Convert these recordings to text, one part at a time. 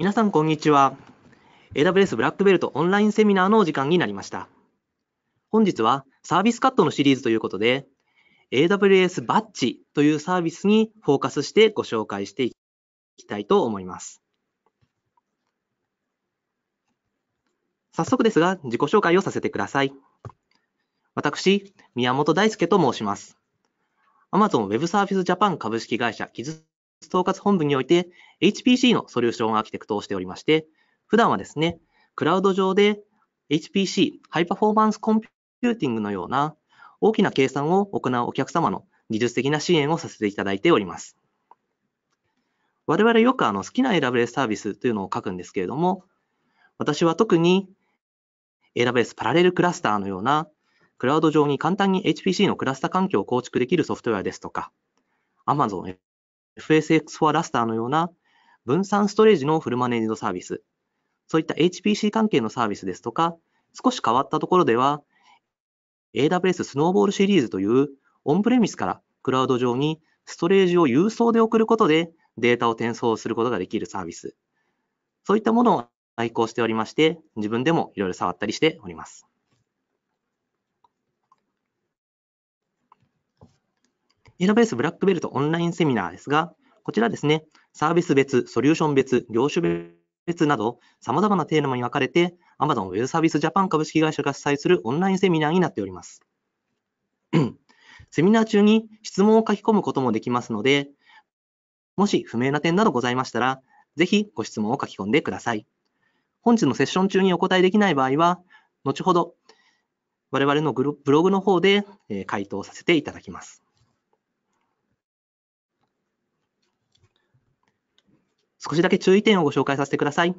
皆さんこんにちは。AWS ブラックベルトオンラインセミナーのお時間になりました。本日はサービスカットのシリーズということで、AWS バッチというサービスにフォーカスしてご紹介していきたいと思います。早速ですが、自己紹介をさせてください。私、宮本大輔と申します。Amazon Web Service Japan 株式会社キズ統括本部において HPC のソリューションアーキテクトをしておりまして、普段はですね、クラウド上で HPC、ハイパフォーマンスコンピューティングのような大きな計算を行うお客様の技術的な支援をさせていただいております。我々よくあの好きな AWS サービスというのを書くんですけれども、私は特に AWS パラレルクラスターのようなクラウド上に簡単に HPC のクラスター環境を構築できるソフトウェアですとか、Amazon FSX for ターのような分散ストレージのフルマネージドサービス、そういった HPC 関係のサービスですとか、少し変わったところでは、AWS スノーボールシリーズというオンプレミスからクラウド上にストレージを郵送で送ることでデータを転送することができるサービス。そういったものを愛好しておりまして、自分でもいろいろ触ったりしております。イノベースブラックベルトオンラインセミナーですが、こちらですね、サービス別、ソリューション別、業種別など、様々なテーマに分かれて、Amazon Web Service Japan 株式会社が主催するオンラインセミナーになっております。セミナー中に質問を書き込むこともできますので、もし不明な点などございましたら、ぜひご質問を書き込んでください。本日のセッション中にお答えできない場合は、後ほど我々のブログの方で回答させていただきます。少しだけ注意点をご紹介させてください。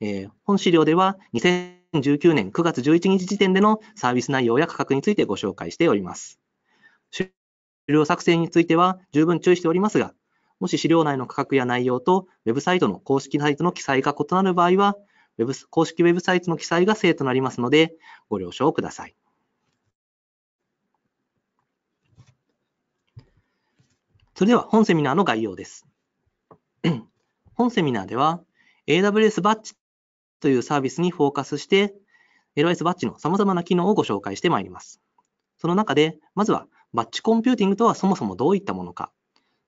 えー、本資料では2019年9月11日時点でのサービス内容や価格についてご紹介しております。資料作成については十分注意しておりますが、もし資料内の価格や内容とウェブサイトの公式サイトの記載が異なる場合は、ウェブ公式ウェブサイトの記載が正となりますので、ご了承ください。それでは本セミナーの概要です。本セミナーでは AWS バッチというサービスにフォーカスして AWS バッチの様々な機能をご紹介してまいります。その中で、まずはバッチコンピューティングとはそもそもどういったものか、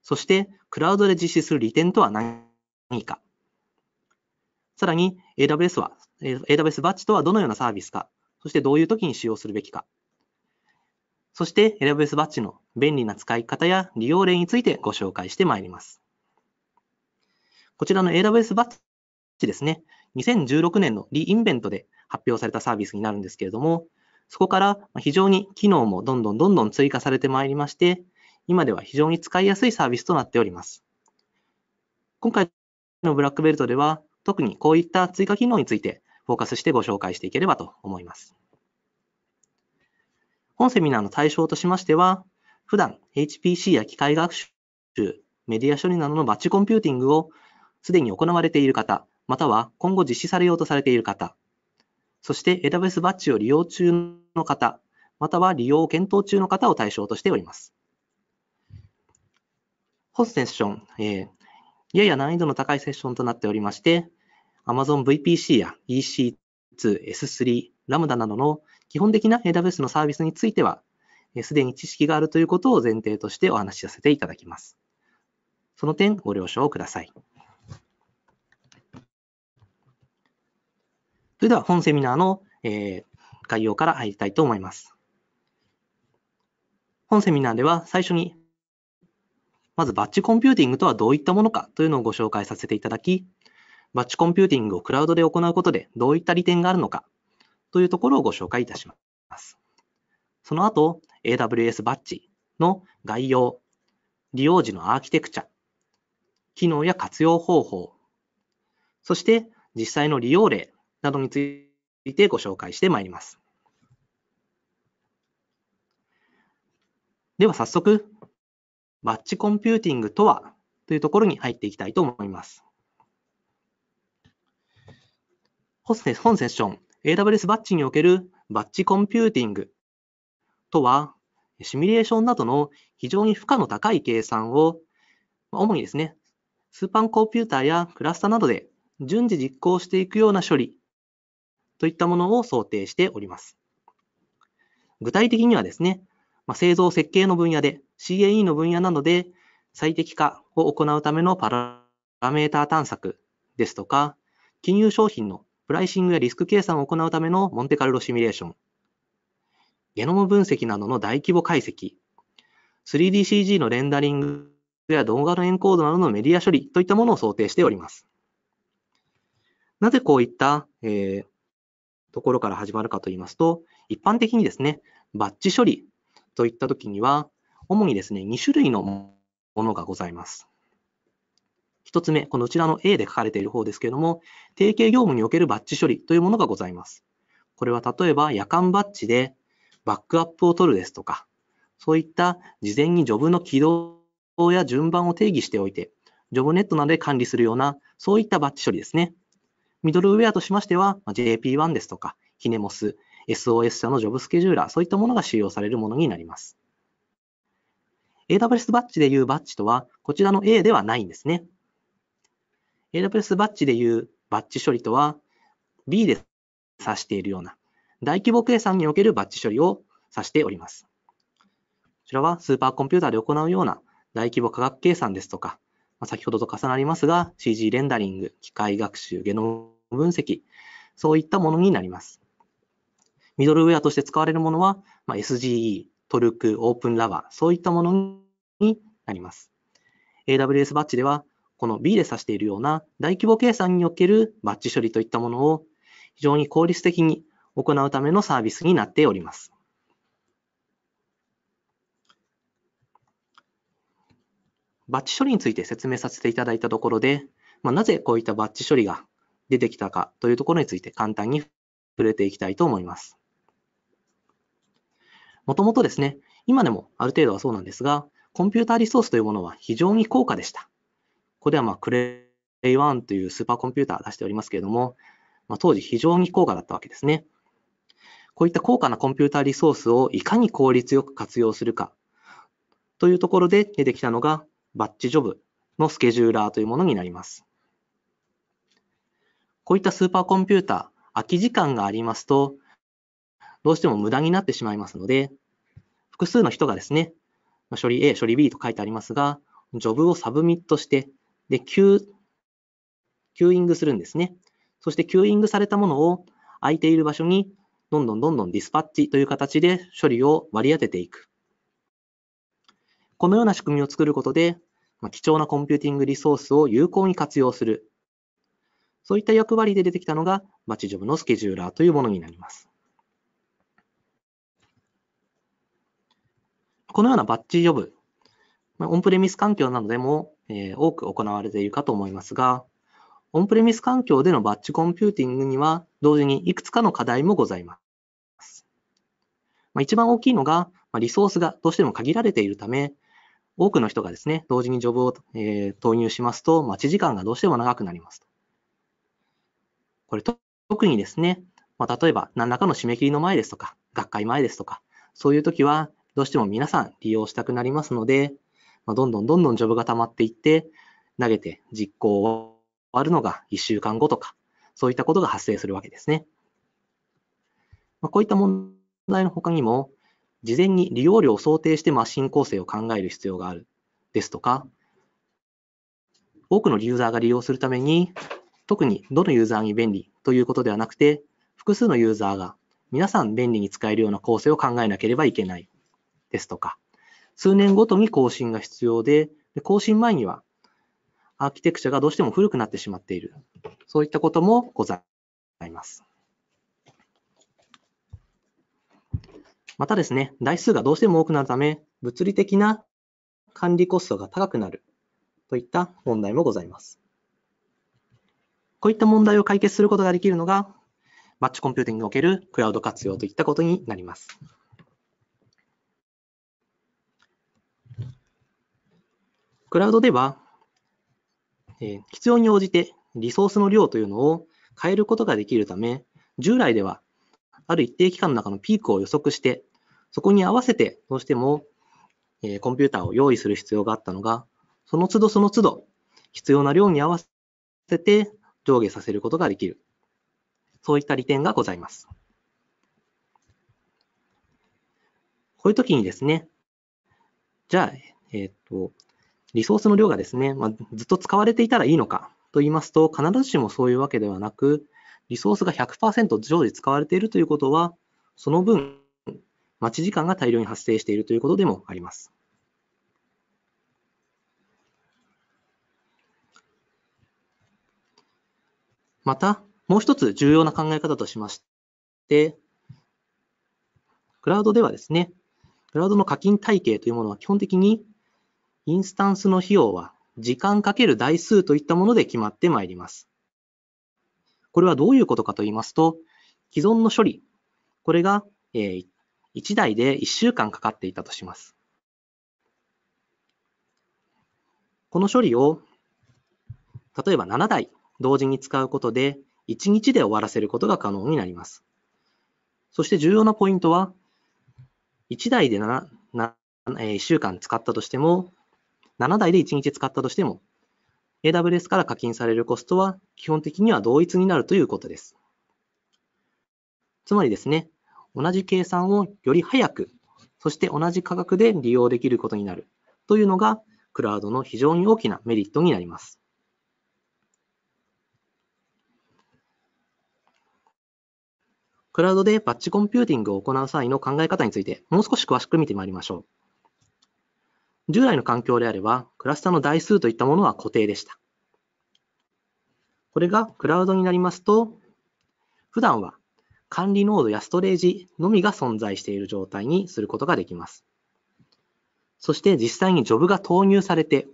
そしてクラウドで実施する利点とは何か、さらに AWS は、AWS バッチとはどのようなサービスか、そしてどういう時に使用するべきか、そして AWS バッチの便利な使い方や利用例についてご紹介してまいります。こちらの AWS バッチですね、2016年のリインベントで発表されたサービスになるんですけれども、そこから非常に機能もどんどんどんどん追加されてまいりまして、今では非常に使いやすいサービスとなっております。今回のブラックベルトでは、特にこういった追加機能についてフォーカスしてご紹介していければと思います。本セミナーの対象としましては、普段 HPC や機械学習、メディア処理などのバッチコンピューティングをすでに行われている方、または今後実施されようとされている方、そして AWS バッジを利用中の方、または利用を検討中の方を対象としております。本セッション、えー、やや難易度の高いセッションとなっておりまして、Amazon VPC や EC2、S3、Lambda などの基本的な AWS のサービスについては、すでに知識があるということを前提としてお話しさせていただきます。その点、ご了承ください。それでは本セミナーの、えー、概要から入りたいと思います。本セミナーでは最初に、まずバッチコンピューティングとはどういったものかというのをご紹介させていただき、バッチコンピューティングをクラウドで行うことでどういった利点があるのかというところをご紹介いたします。その後、AWS バッチの概要、利用時のアーキテクチャ、機能や活用方法、そして実際の利用例などについてご紹介してまいります。では早速、バッチコンピューティングとはというところに入っていきたいと思います。本セッション、AWS バッチにおけるバッチコンピューティングとは、シミュレーションなどの非常に負荷の高い計算を、主にですね、スーパーコンピューターやクラスターなどで順次実行していくような処理といったものを想定しております。具体的にはですね、ま製造設計の分野で CAE の分野などで最適化を行うためのパラメータ探索ですとか、金融商品のプライシングやリスク計算を行うためのモンテカルロシミュレーション、ゲノム分析などの大規模解析、3DCG のレンダリングや動画のエンコードなどのメディア処理といったものを想定しております。なぜこういった、えー、ところから始まるかと言いますと、一般的にですね、バッチ処理といったときには、主にですね、2種類のものがございます。1つ目、このちらの A で書かれている方ですけれども、定型業務におけるバッチ処理というものがございます。これは例えば夜間バッチでバックアップを取るですとか、そういった事前にジョブの起動や順番を定義しておいて、ジョブネットなどで管理するような、そういったバッチ処理ですね。ミドルウェアとしましては、JP1 ですとか、ヒネモス、SOS 社のジョブスケジューラー、そういったものが使用されるものになります。AWS バッチでいうバッチとは、こちらの A ではないんですね。AWS バッチでいうバッチ処理とは、B で指しているような大規模計算におけるバッチ処理を指しております。こちらはスーパーコンピューターで行うような大規模科学計算ですとか、まあ、先ほどと重なりますが、CG レンダリング、機械学習、ゲノム分析、そういったものになります。ミドルウェアとして使われるものは、まあ、SGE、トルク、オープンラバー、そういったものになります。AWS バッチでは、この B で指しているような大規模計算におけるバッチ処理といったものを非常に効率的に行うためのサービスになっております。バッチ処理について説明させていただいたところで、まあ、なぜこういったバッチ処理が出てきたかというところについて簡単に触れていきたいと思います。もともとですね、今でもある程度はそうなんですが、コンピューターリソースというものは非常に高価でした。ここではまあクレイ1というスーパーコンピューター出しておりますけれども、まあ、当時非常に高価だったわけですね。こういった高価なコンピューターリソースをいかに効率よく活用するかというところで出てきたのがバッチジョブのスケジューラーというものになります。こういったスーパーコンピューター、空き時間がありますと、どうしても無駄になってしまいますので、複数の人がですね、処理 A、処理 B と書いてありますが、ジョブをサブミットして、で、キュー、キューイングするんですね。そしてキューイングされたものを空いている場所にどんどんどんどんディスパッチという形で処理を割り当てていく。このような仕組みを作ることで、貴重なコンピューティングリソースを有効に活用する。そういった役割で出てきたのが、バッチジョブのスケジューラーというものになります。このようなバッチジョブ、オンプレミス環境などでも、多く行われているかと思いますが、オンプレミス環境でのバッチコンピューティングには、同時にいくつかの課題もございます。一番大きいのが、リソースがどうしても限られているため、多くの人がですね、同時にジョブを、えー、投入しますと、待ち時間がどうしても長くなりますと。これ特にですね、まあ、例えば何らかの締め切りの前ですとか、学会前ですとか、そういう時はどうしても皆さん利用したくなりますので、まあ、どんどんどんどんジョブが溜まっていって、投げて実行を終わるのが1週間後とか、そういったことが発生するわけですね。まあ、こういった問題の他にも、事前に利用料を想定してマシン構成を考える必要があるですとか、多くのユーザーが利用するために、特にどのユーザーに便利ということではなくて、複数のユーザーが皆さん便利に使えるような構成を考えなければいけないですとか、数年ごとに更新が必要で、更新前にはアーキテクチャがどうしても古くなってしまっている。そういったこともございます。またですね、台数がどうしても多くなるため、物理的な管理コストが高くなるといった問題もございます。こういった問題を解決することができるのが、マッチコンピューティングにおけるクラウド活用といったことになります。クラウドでは、えー、必要に応じてリソースの量というのを変えることができるため、従来ではある一定期間の中のピークを予測して、そこに合わせて、どうしても、えコンピューターを用意する必要があったのが、その都度その都度、必要な量に合わせて上下させることができる。そういった利点がございます。こういう時にですね、じゃあ、えっ、と、リソースの量がですね、まあ、ずっと使われていたらいいのかと言いますと、必ずしもそういうわけではなく、リソースが100%常時使われているということは、その分、待ち時間が大量に発生しているということでもあります。また、もう一つ重要な考え方としまして、クラウドではですね、クラウドの課金体系というものは基本的にインスタンスの費用は時間かける台数といったもので決まってまいります。これはどういうことかと言いますと、既存の処理、これが、え一1台で1週間かかっていたとします。この処理を、例えば7台同時に使うことで、1日で終わらせることが可能になります。そして重要なポイントは、1台で 7, 7、1週間使ったとしても、7台で1日使ったとしても、AWS から課金されるコストは基本的には同一になるということです。つまりですね、同じ計算をより早く、そして同じ価格で利用できることになるというのが、クラウドの非常に大きなメリットになります。クラウドでバッチコンピューティングを行う際の考え方について、もう少し詳しく見てまいりましょう。従来の環境であれば、クラスターの台数といったものは固定でした。これがクラウドになりますと、普段は管理ノードやストレージのみが存在している状態にすることができます。そして実際にジョブが投入されて、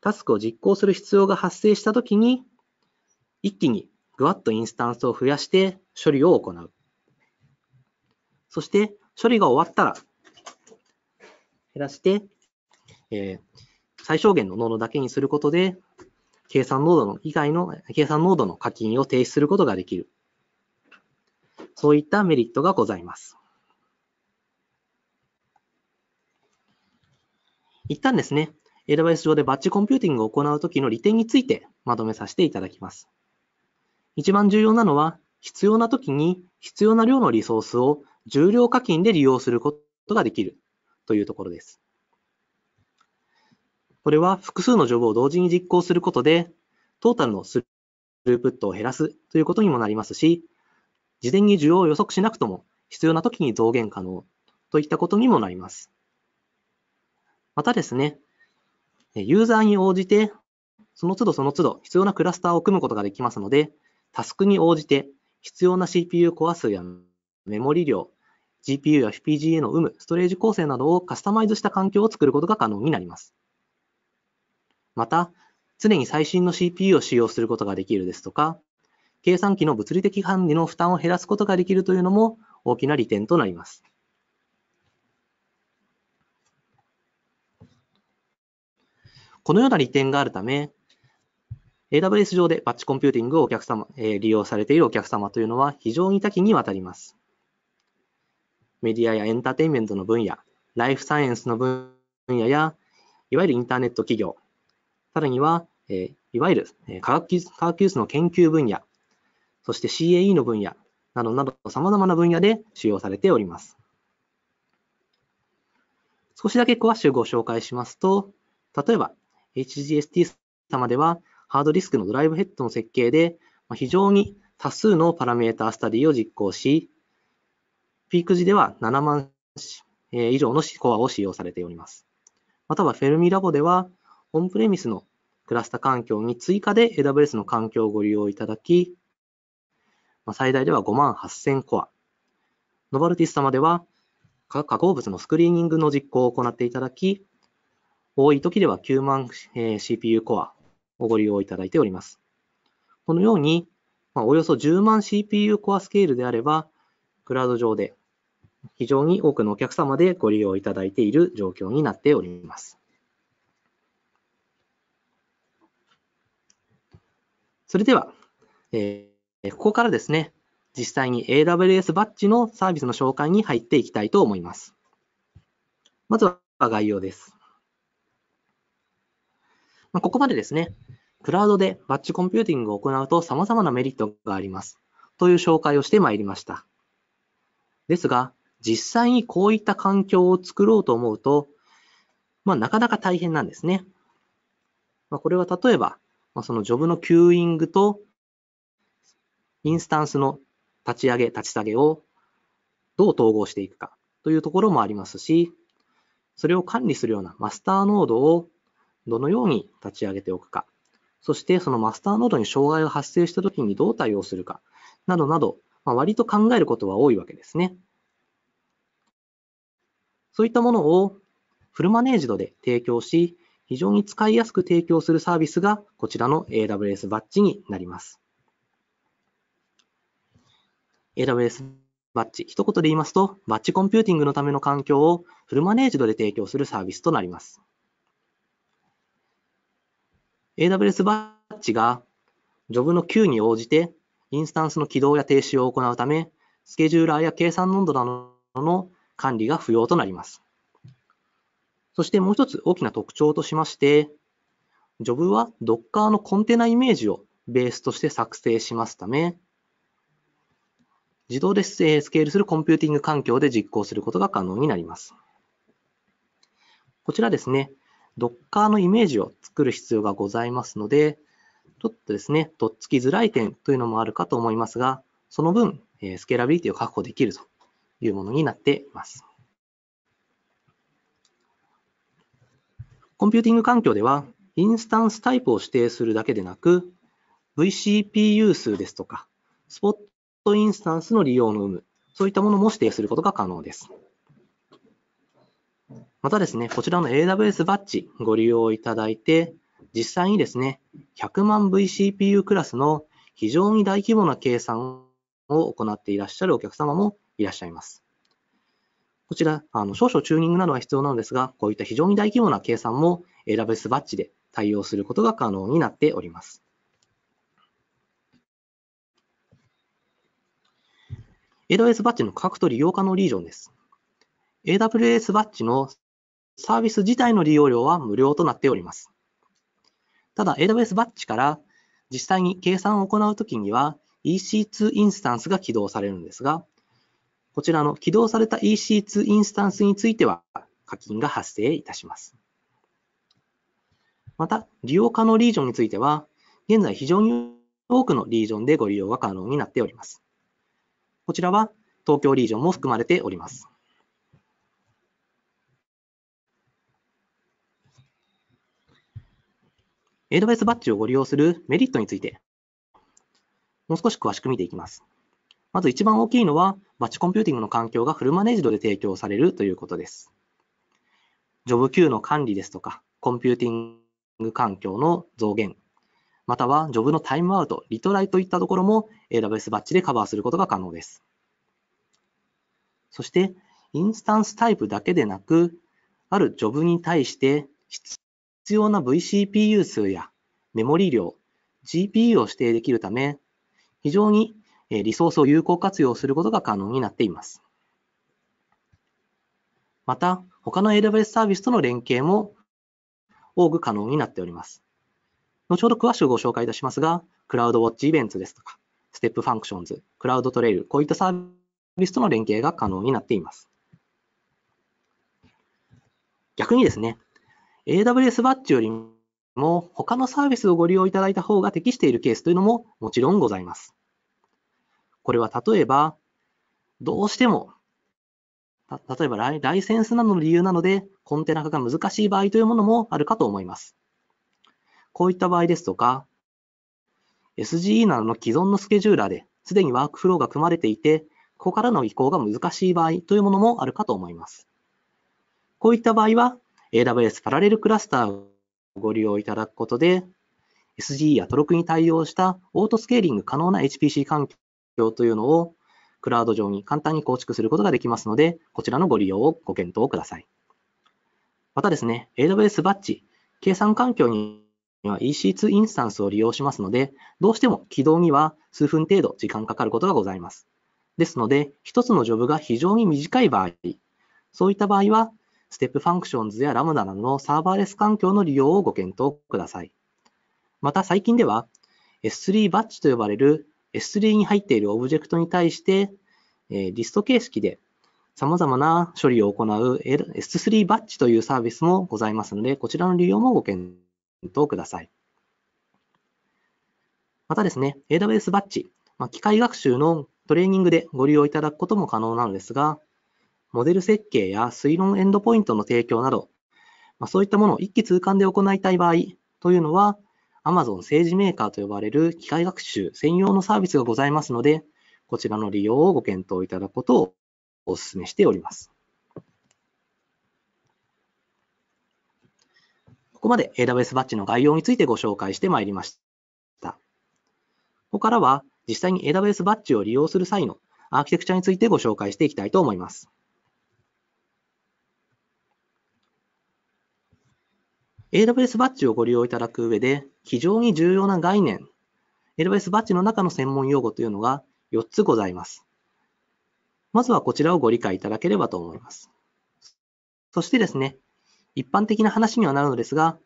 タスクを実行する必要が発生したときに、一気にグワッとインスタンスを増やして処理を行う。そして処理が終わったら、減らして、えー、最小限のノードだけにすることで、計算ノードの以外の、計算ノードの課金を停止することができる。そういったメリットがございます。一旦ですね、AWS 上でバッチコンピューティングを行うときの利点についてまとめさせていただきます。一番重要なのは、必要なときに必要な量のリソースを重量課金で利用することができるというところです。これは複数のジョブを同時に実行することで、トータルのスループットを減らすということにもなりますし、事前に需要を予測しなくとも必要な時に増減可能といったことにもなります。またですね、ユーザーに応じて、その都度その都度必要なクラスターを組むことができますので、タスクに応じて必要な CPU コア数やメモリ量、GPU や FPGA の有無、ストレージ構成などをカスタマイズした環境を作ることが可能になります。また、常に最新の CPU を使用することができるですとか、計算機の物理的管理の負担を減らすことができるというのも大きな利点となります。このような利点があるため、AWS 上でバッチコンピューティングをお客様、え利用されているお客様というのは非常に多岐にわたります。メディアやエンターテインメントの分野、ライフサイエンスの分野や、いわゆるインターネット企業、さらには、えいわゆる科学技術科学技術の研究分野、そして CAE の分野などなど様々な分野で使用されております。少しだけ詳しくご紹介しますと、例えば HGST 様ではハードディスクのドライブヘッドの設計で非常に多数のパラメータスタディを実行し、ピーク時では7万以上のコアを使用されております。またはフェルミラボでは、オンプレミスのクラスタ環境に追加で AWS の環境をご利用いただき、最大では5万8000コア。ノバルティス様では、化合物のスクリーニングの実行を行っていただき、多い時では9万 CPU コアをご利用いただいております。このように、およそ10万 CPU コアスケールであれば、クラウド上で非常に多くのお客様でご利用いただいている状況になっております。それでは、えーここからですね、実際に AWS バッジのサービスの紹介に入っていきたいと思います。まずは概要です。ここまでですね、クラウドでバッチコンピューティングを行うと様々なメリットがあります。という紹介をしてまいりました。ですが、実際にこういった環境を作ろうと思うと、まあ、なかなか大変なんですね。まあ、これは例えば、まあ、そのジョブのキューイングとインスタンスの立ち上げ、立ち下げをどう統合していくかというところもありますし、それを管理するようなマスターノードをどのように立ち上げておくか、そしてそのマスターノードに障害が発生したときにどう対応するか、などなど、まあ、割と考えることは多いわけですね。そういったものをフルマネージドで提供し、非常に使いやすく提供するサービスがこちらの AWS バッジになります。AWS バッチ、一言で言いますと、バッチコンピューティングのための環境をフルマネージドで提供するサービスとなります。AWS バッチが、ジョブの Q に応じて、インスタンスの起動や停止を行うため、スケジューラーや計算濃度などの管理が不要となります。そしてもう一つ大きな特徴としまして、ジョブは Docker のコンテナイメージをベースとして作成しますため、自動でスケールするコンピューティング環境で実行することが可能になります。こちらですね、Docker のイメージを作る必要がございますので、ちょっとですね、とっつきづらい点というのもあるかと思いますが、その分、スケーラビリティを確保できるというものになっています。コンピューティング環境では、インスタンスタイプを指定するだけでなく、VCPU 数ですとか、スポットインスタンスの利用の有無、そういったものも指定することが可能です。またですね、こちらの AWS バッジご利用いただいて、実際にですね、100万 VCPU クラスの非常に大規模な計算を行っていらっしゃるお客様もいらっしゃいます。こちら、あの少々チューニングなどは必要なのですが、こういった非常に大規模な計算も AWS バッジで対応することが可能になっております。AWS バッチの各取利用可能リージョンです。AWS バッチのサービス自体の利用料は無料となっております。ただ、AWS バッチから実際に計算を行うときには EC2 インスタンスが起動されるんですが、こちらの起動された EC2 インスタンスについては課金が発生いたします。また、利用可能リージョンについては、現在非常に多くのリージョンでご利用が可能になっております。こちらは東京リージョンも含まれております。AWS バッジをご利用するメリットについて、もう少し詳しく見ていきます。まず一番大きいのは、バッチコンピューティングの環境がフルマネージドで提供されるということです。ジョブ Q の管理ですとか、コンピューティング環境の増減、またはジョブのタイムアウト、リトライといったところも AWS バッチでカバーすることが可能です。そして、インスタンスタイプだけでなく、あるジョブに対して必要な VCPU 数やメモリ量、GPU を指定できるため、非常にリソースを有効活用することが可能になっています。また、他の AWS サービスとの連携も多く可能になっております。後ほど詳しくご紹介いたしますが、クラウドウォッチイベントですとか、ステップファンクションズ、クラウドトレイル、こういったサービスとの連携が可能になっています。逆にですね、AWS バッジよりも他のサービスをご利用いただいた方が適しているケースというのももちろんございます。これは例えば、どうしても、例えばライセンスなどの理由なので、コンテナ化が難しい場合というものもあるかと思います。こういった場合ですとか、SGE などの既存のスケジューラーですでにワークフローが組まれていて、ここからの移行が難しい場合というものもあるかと思います。こういった場合は、AWS パラレルクラスターをご利用いただくことで、SGE やトロクに対応したオートスケーリング可能な HPC 環境というのをクラウド上に簡単に構築することができますので、こちらのご利用をご検討ください。またですね、AWS バッジ、計算環境にには EC2 インスタンスを利用しますので、どうしても起動には数分程度時間かかることがございます。ですので、一つのジョブが非常に短い場合、そういった場合は、ステップファンクションズやラムダなどのサーバーレス環境の利用をご検討ください。また最近では、S3 バッチと呼ばれる S3 に入っているオブジェクトに対して、リスト形式で様々な処理を行う S3 バッチというサービスもございますので、こちらの利用もご検討トください。またですね、AWS バッジ、まあ、機械学習のトレーニングでご利用いただくことも可能なのですが、モデル設計や推論エンドポイントの提供など、まあ、そういったものを一気通貫で行いたい場合というのは、Amazon 政治メーカーと呼ばれる機械学習専用のサービスがございますので、こちらの利用をご検討いただくことをお勧めしております。ここまで AWS バッジの概要についてご紹介してまいりました。ここからは実際に AWS バッジを利用する際のアーキテクチャについてご紹介していきたいと思います。AWS バッジをご利用いただく上で非常に重要な概念、AWS バッジの中の専門用語というのが4つございます。まずはこちらをご理解いただければと思います。そしてですね、一般的な話にはなるのですが、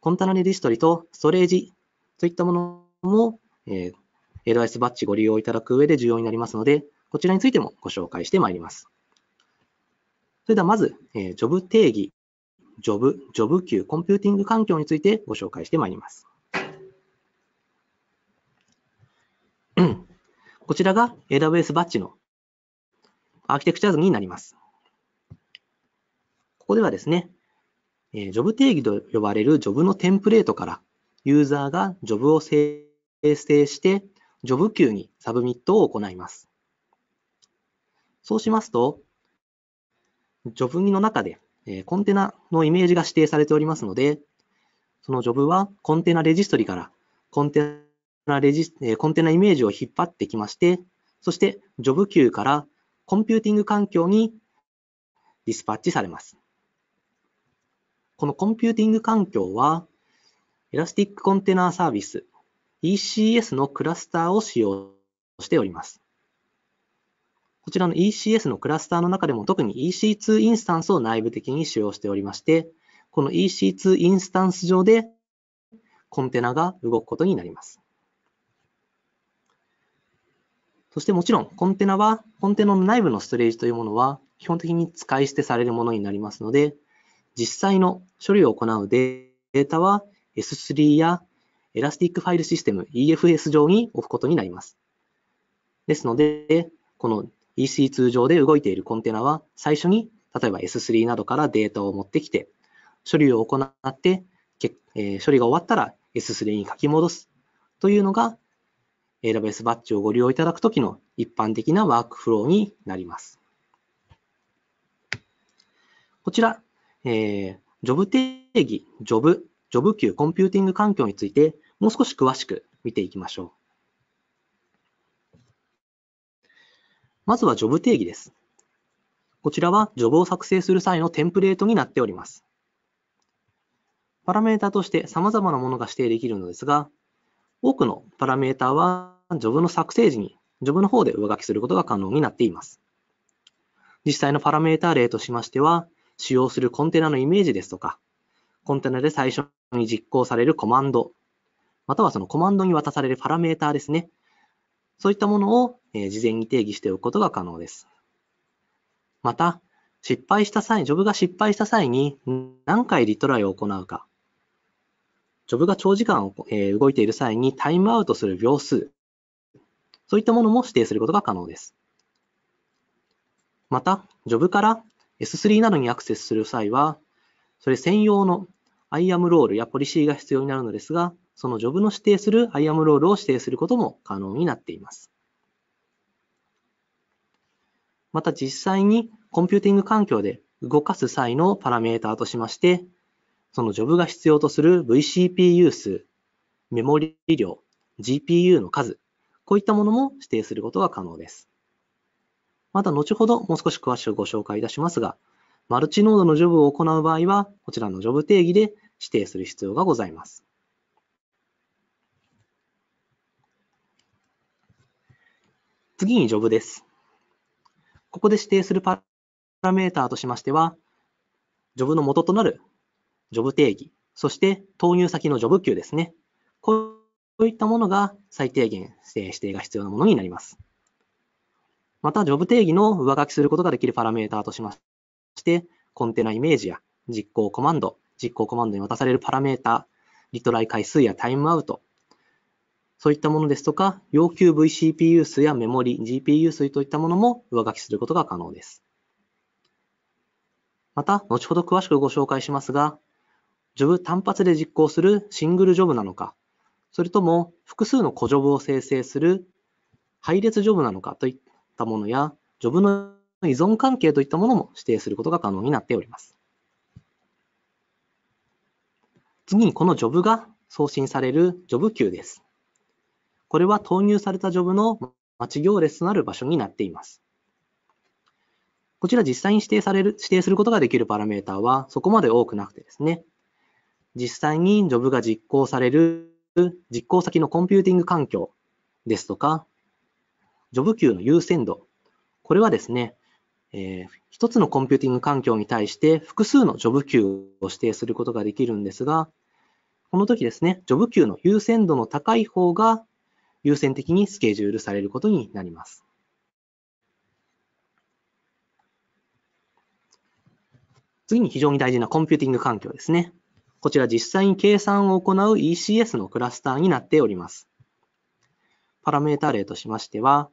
コンタナリディストリとストレージといったものも、えー、AWS バッチご利用いただく上で重要になりますので、こちらについてもご紹介してまいります。それではまず、えー、ジョブ定義、ジョブ、ジョブ級、コンピューティング環境についてご紹介してまいります。こちらが AWS バッチのアーキテクチャ図になります。ここではですね、えジョブ定義と呼ばれるジョブのテンプレートから、ユーザーがジョブを生成して、ジョブ級にサブミットを行います。そうしますと、ジョブ2の中で、えコンテナのイメージが指定されておりますので、そのジョブはコンテナレジストリからコンテナレジ、えコンテナイメージを引っ張ってきまして、そしてジョブ級からコンピューティング環境にディスパッチされます。このコンピューティング環境は、エラスティックコンテナーサービス、ECS のクラスターを使用しております。こちらの ECS のクラスターの中でも特に EC2 インスタンスを内部的に使用しておりまして、この EC2 インスタンス上でコンテナが動くことになります。そしてもちろんコンテナは、コンテナの内部のストレージというものは基本的に使い捨てされるものになりますので、実際の処理を行うデータは S3 やエラスティックファイルシステム EFS 上に置くことになります。ですので、この EC2 上で動いているコンテナは最初に例えば S3 などからデータを持ってきて、処理を行って、処理が終わったら S3 に書き戻すというのが AWS バッジをご利用いただくときの一般的なワークフローになります。こちら、えー、ジョブ定義、ジョブ、ジョブ級コンピューティング環境について、もう少し詳しく見ていきましょう。まずはジョブ定義です。こちらはジョブを作成する際のテンプレートになっております。パラメータとして様々なものが指定できるのですが、多くのパラメータはジョブの作成時にジョブの方で上書きすることが可能になっています。実際のパラメータ例としましては、使用するコンテナのイメージですとか、コンテナで最初に実行されるコマンド、またはそのコマンドに渡されるパラメータですね。そういったものを事前に定義しておくことが可能です。また、失敗した際、ジョブが失敗した際に何回リトライを行うか、ジョブが長時間動いている際にタイムアウトする秒数、そういったものも指定することが可能です。また、ジョブから S3 などにアクセスする際は、それ専用の IAM ロールやポリシーが必要になるのですが、そのジョブの指定する IAM ロールを指定することも可能になっています。また実際にコンピューティング環境で動かす際のパラメーターとしまして、そのジョブが必要とする VCPU 数、メモリ量、GPU の数、こういったものも指定することが可能です。また後ほどもう少し詳しくご紹介いたしますが、マルチノードのジョブを行う場合は、こちらのジョブ定義で指定する必要がございます。次にジョブです。ここで指定するパラメータとしましては、ジョブの元となるジョブ定義、そして投入先のジョブ級ですね。こういったものが最低限指定が必要なものになります。また、ジョブ定義の上書きすることができるパラメータとしまして、コンテナイメージや実行コマンド、実行コマンドに渡されるパラメータ、リトライ回数やタイムアウト、そういったものですとか、要求 VCPU 数やメモリ、GPU 数といったものも上書きすることが可能です。また、後ほど詳しくご紹介しますが、ジョブ単発で実行するシングルジョブなのか、それとも複数の個ジョブを生成する配列ジョブなのかといたものや、ジョブの依存関係といったものも指定することが可能になっております。次にこのジョブが送信されるジョブ級です。これは投入されたジョブの待ち行列となる場所になっています。こちら実際に指定される、指定することができるパラメータはそこまで多くなくてですね、実際にジョブが実行される実行先のコンピューティング環境ですとか、ジョブ級の優先度。これはですね、えー、一つのコンピューティング環境に対して複数のジョブ級を指定することができるんですが、この時ですね、ジョブ級の優先度の高い方が優先的にスケジュールされることになります。次に非常に大事なコンピューティング環境ですね。こちら実際に計算を行う ECS のクラスターになっております。パラメータ例としましては、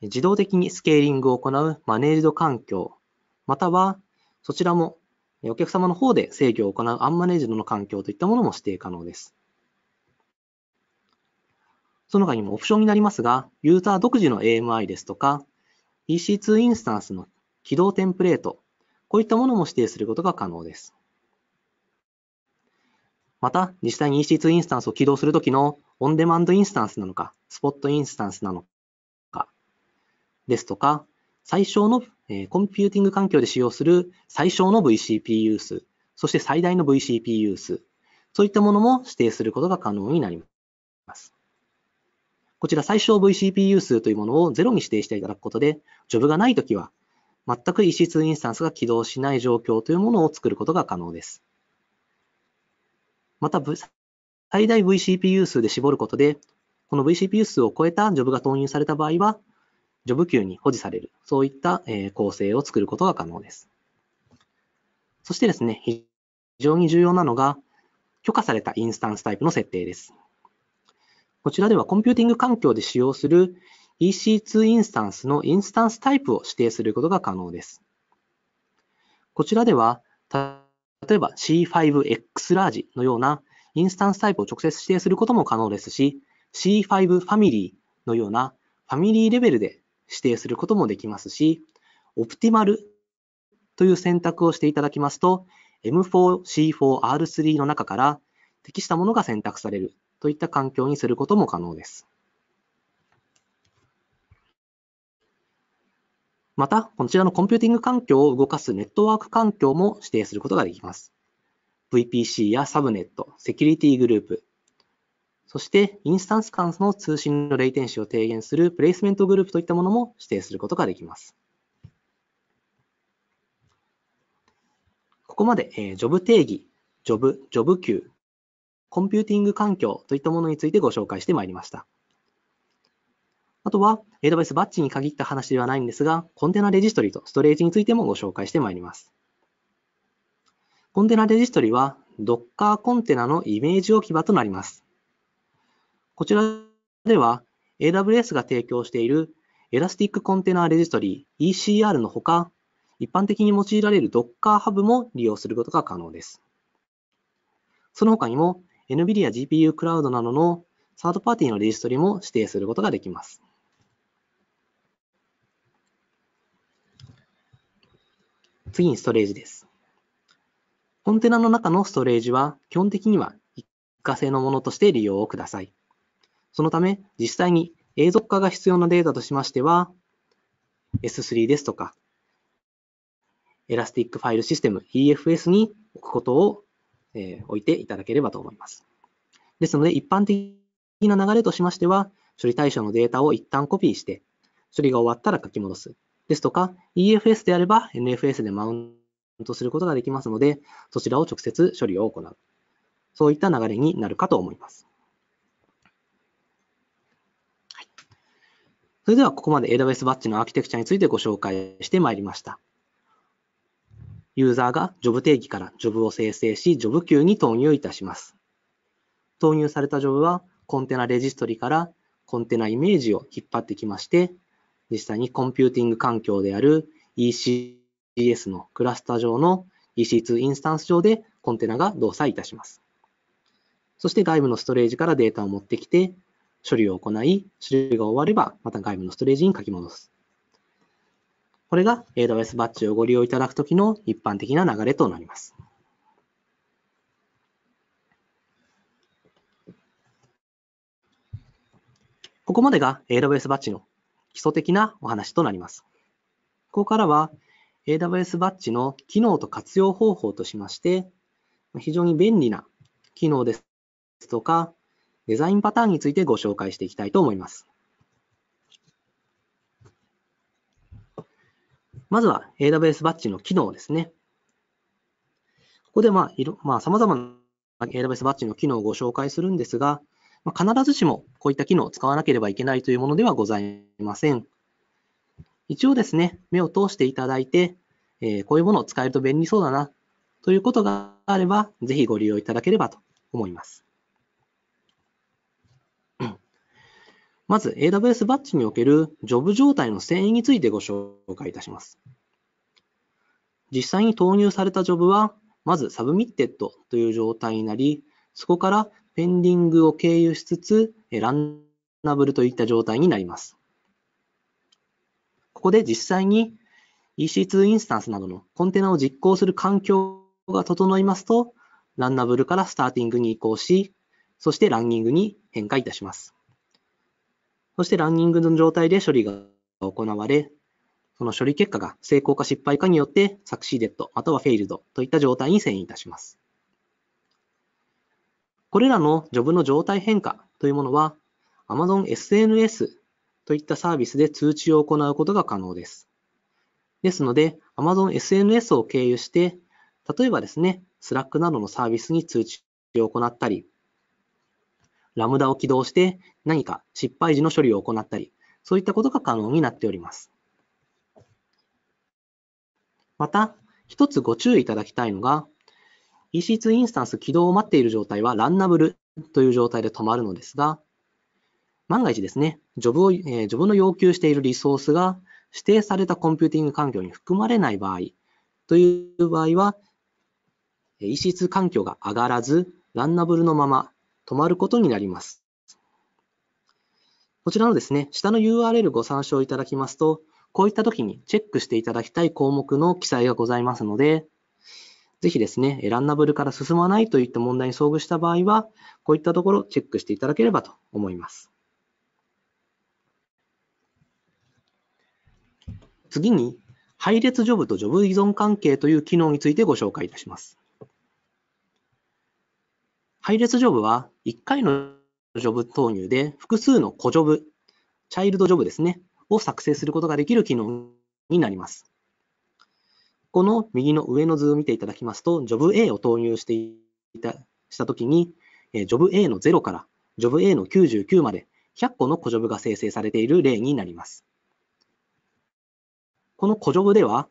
自動的にスケーリングを行うマネージド環境、またはそちらもお客様の方で制御を行うアンマネージドの環境といったものも指定可能です。その他にもオプションになりますが、ユーザー独自の AMI ですとか、EC2 インスタンスの起動テンプレート、こういったものも指定することが可能です。また、実際に EC2 インスタンスを起動するときのオンデマンドインスタンスなのか、スポットインスタンスなのか、ですとか、最小の、コンピューティング環境で使用する最小の VCP ユース、そして最大の VCP ユース、そういったものも指定することが可能になります。こちら最小 VCP ユースというものをゼロに指定していただくことで、ジョブがないときは、全く EC2 インスタンスが起動しない状況というものを作ることが可能です。また、最大 VCP ユースで絞ることで、この VCP ユースを超えたジョブが投入された場合は、ジョブ級に保持される、そういった、え構成を作ることが可能です。そしてですね、非常に重要なのが、許可されたインスタンスタイプの設定です。こちらではコンピューティング環境で使用する EC2 インスタンスのインスタンスタイプを指定することが可能です。こちらでは、例えば C5X ラージのようなインスタンスタイプを直接指定することも可能ですし、C5 ファミリーのようなファミリーレベルで指定することもできますし、オプティマルという選択をしていただきますと、M4C4R3 の中から適したものが選択されるといった環境にすることも可能です。また、こちらのコンピューティング環境を動かすネットワーク環境も指定することができます。VPC やサブネット、セキュリティグループ、そして、インスタンス間の通信のレイテンシを低減するプレイスメントグループといったものも指定することができます。ここまで、ジョブ定義、ジョブ、ジョブ級、コンピューティング環境といったものについてご紹介してまいりました。あとは、AWS バッチに限った話ではないんですが、コンテナレジストリとストレージについてもご紹介してまいります。コンテナレジストリは、Docker コンテナのイメージ置き場となります。こちらでは AWS が提供している Elastic Container Registry ECR のほか、一般的に用いられる Docker Hub も利用することが可能です。その他にも NVIDIA GPU Cloud などのサードパーティーのレジストリも指定することができます。次にストレージです。コンテナの中のストレージは基本的には一過性のものとして利用をください。そのため、実際に永続化が必要なデータとしましては、S3 ですとか、エラスティックファイルシステム EFS に置くことを、えー、置いていただければと思います。ですので、一般的な流れとしましては、処理対象のデータを一旦コピーして、処理が終わったら書き戻す。ですとか、EFS であれば NFS でマウントすることができますので、そちらを直接処理を行う。そういった流れになるかと思います。それではここまで AWS バッジのアーキテクチャについてご紹介してまいりました。ユーザーがジョブ定義からジョブを生成し、ジョブ級に投入いたします。投入されたジョブはコンテナレジストリからコンテナイメージを引っ張ってきまして、実際にコンピューティング環境である ECS のクラスタ上の EC2 インスタンス上でコンテナが動作いたします。そして外部のストレージからデータを持ってきて、処理を行い、処理が終われば、また外部のストレージに書き戻す。これが AWS バッジをご利用いただくときの一般的な流れとなります。ここまでが AWS バッジの基礎的なお話となります。ここからは AWS バッジの機能と活用方法としまして、非常に便利な機能ですとか、デザインパターンについてご紹介していきたいと思います。まずは AWS バッジの機能ですね。ここでまあいろ、まあ、様々な AWS バッジの機能をご紹介するんですが、ま必ずしもこういった機能を使わなければいけないというものではございません。一応ですね、目を通していただいて、えー、こういうものを使えると便利そうだなということがあれば、ぜひご利用いただければと思います。まず AWS バッチにおけるジョブ状態の遷移についてご紹介いたします。実際に投入されたジョブは、まずサブミッテッドという状態になり、そこからペンディングを経由しつつ、ランナブルといった状態になります。ここで実際に EC2 インスタンスなどのコンテナを実行する環境が整いますと、ランナブルからスターティングに移行し、そしてランニングに変化いたします。そしてランニングの状態で処理が行われ、その処理結果が成功か失敗かによってサクシーデッドまたはフェイルドといった状態に遷移いたします。これらのジョブの状態変化というものは Amazon SNS といったサービスで通知を行うことが可能です。ですので Amazon SNS を経由して例えばですね、Slack などのサービスに通知を行ったりラムダを起動して何か失敗時の処理を行ったり、そういったことが可能になっております。また、一つご注意いただきたいのが、EC2 インスタンス起動を待っている状態はランナブルという状態で止まるのですが、万が一ですね、ジョブを、えー、ジョブの要求しているリソースが指定されたコンピューティング環境に含まれない場合という場合は、EC2 環境が上がらず、ランナブルのまま止まることになります。こちらのですね、下の URL ご参照いただきますと、こういった時にチェックしていただきたい項目の記載がございますので、ぜひですね、ランナブルから進まないといった問題に遭遇した場合は、こういったところをチェックしていただければと思います。次に、配列ジョブとジョブ依存関係という機能についてご紹介いたします。配列ジョブは1回のジョブ投入で複数の子ジョブ、チャイルドジョブですね、を作成することができる機能になります。この右の上の図を見ていただきますと、ジョブ A を投入していたしたときに、ジョブ A の0からジョブ A の99まで100個のコジョブが生成されている例になります。このコジョブでは、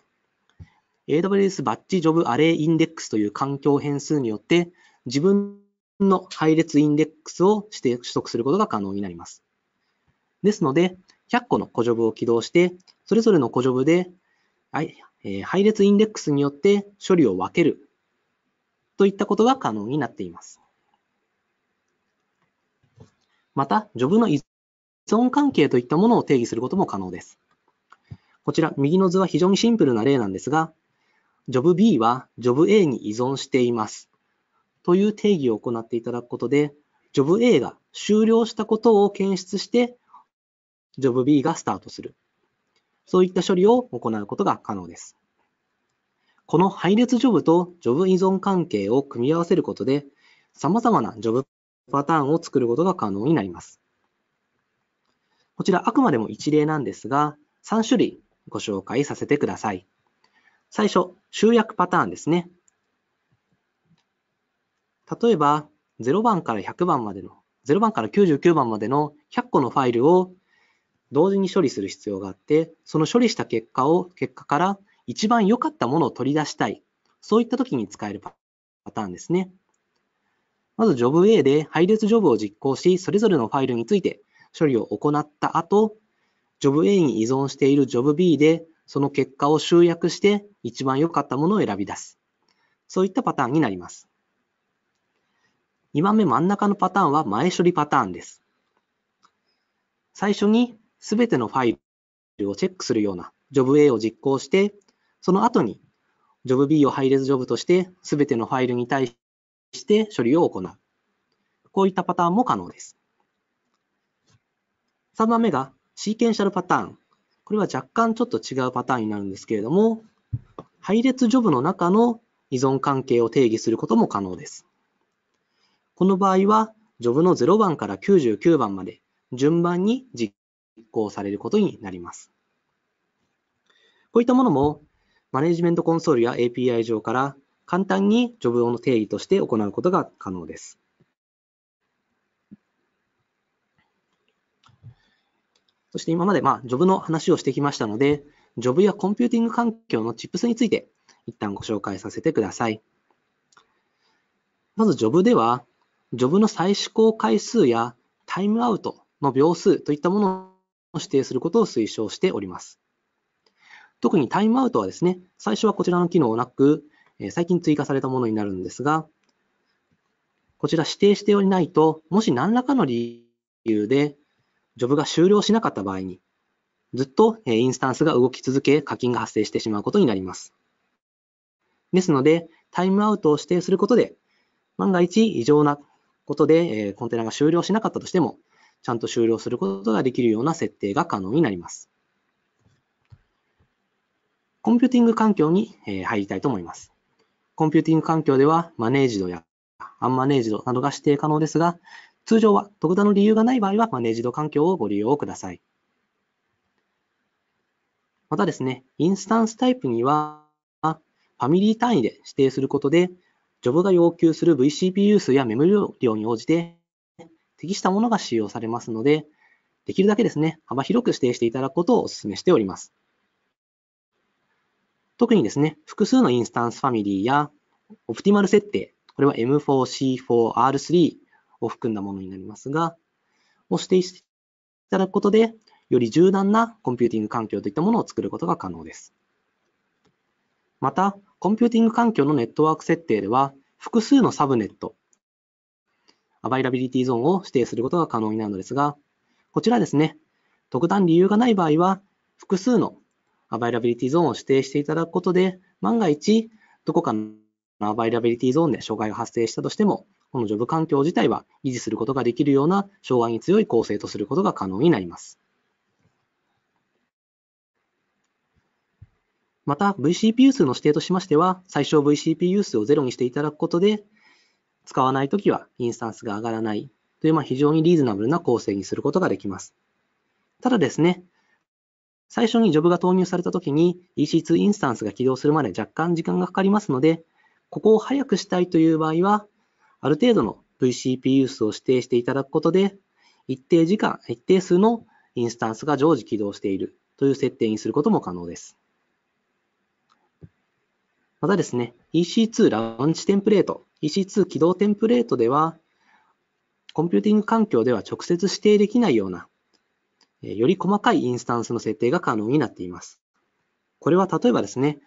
AWS バッチジョブアレイインデックスという環境変数によって、自分の配列インデックスを取得することが可能になります。ですので、100個の補助部を起動して、それぞれの補助部で、配列インデックスによって処理を分けるといったことが可能になっています。また、ジョブの依存関係といったものを定義することも可能です。こちら、右の図は非常にシンプルな例なんですが、ジョブ B はジョブ A に依存しています。という定義を行っていただくことで、ジョブ A が終了したことを検出して、ジョブ B がスタートする。そういった処理を行うことが可能です。この配列ジョブとジョブ依存関係を組み合わせることで、様々なジョブパターンを作ることが可能になります。こちらあくまでも一例なんですが、3種類ご紹介させてください。最初、集約パターンですね。例えば、0番から100番までの、0番から99番までの100個のファイルを同時に処理する必要があって、その処理した結果を、結果から一番良かったものを取り出したい。そういった時に使えるパターンですね。まずジョブ a で配列ジョブを実行し、それぞれのファイルについて処理を行った後、ジョブ a に依存しているジョブ b でその結果を集約して一番良かったものを選び出す。そういったパターンになります。2番目真ん中のパターンは前処理パターンです。最初に全てのファイルをチェックするようなジョブ A を実行して、その後にジョブ B を配列ジョブとして全てのファイルに対して処理を行う。こういったパターンも可能です。3番目がシーケンシャルパターン。これは若干ちょっと違うパターンになるんですけれども、配列ジョブの中の依存関係を定義することも可能です。この場合は、ジョブの0番から99番まで順番に実行されることになります。こういったものも、マネジメントコンソールや API 上から簡単にジョブの定義として行うことが可能です。そして今まで、まあ、ジョブの話をしてきましたので、ジョブやコンピューティング環境のチップスについて一旦ご紹介させてください。まず、ジョブでは、ジョブの再試行回数やタイムアウトの秒数といったものを指定することを推奨しております。特にタイムアウトはですね、最初はこちらの機能なく、最近追加されたものになるんですが、こちら指定しておりないと、もし何らかの理由で、ジョブが終了しなかった場合に、ずっとインスタンスが動き続け、課金が発生してしまうことになります。ですので、タイムアウトを指定することで、万が一異常なことで、えコンテナが終了しなかったとしても、ちゃんと終了することができるような設定が可能になります。コンピューティング環境に入りたいと思います。コンピューティング環境ではマネージドやアンマネージドなどが指定可能ですが、通常は特段の理由がない場合はマネージド環境をご利用ください。またですね、インスタンスタイプにはファミリー単位で指定することで、ジョブが要求する vCPU 数やメモリ量に応じて適したものが使用されますので、できるだけですね、幅広く指定していただくことをお勧めしております。特にですね、複数のインスタンスファミリーやオプティマル設定、これは M4、C4、R3 を含んだものになりますが、を指定していただくことで、より柔軟なコンピューティング環境といったものを作ることが可能です。また、コンピューティング環境のネットワーク設定では、複数のサブネット、アバイラビリティゾーンを指定することが可能になるのですが、こちらですね、特段理由がない場合は、複数のアバイラビリティゾーンを指定していただくことで、万が一、どこかのアバイラビリティゾーンで障害が発生したとしても、このジョブ環境自体は維持することができるような障害に強い構成とすることが可能になります。また VCPU 数の指定としましては、最小 VCPU 数を0にしていただくことで、使わないときはインスタンスが上がらないという、まあ、非常にリーズナブルな構成にすることができます。ただですね、最初にジョブが投入されたときに EC2 インスタンスが起動するまで若干時間がかかりますので、ここを早くしたいという場合は、ある程度の VCPU 数を指定していただくことで、一定時間、一定数のインスタンスが常時起動しているという設定にすることも可能です。またですね、EC2 ラウンチテンプレート、EC2 起動テンプレートでは、コンピューティング環境では直接指定できないような、より細かいインスタンスの設定が可能になっています。これは例えばですね、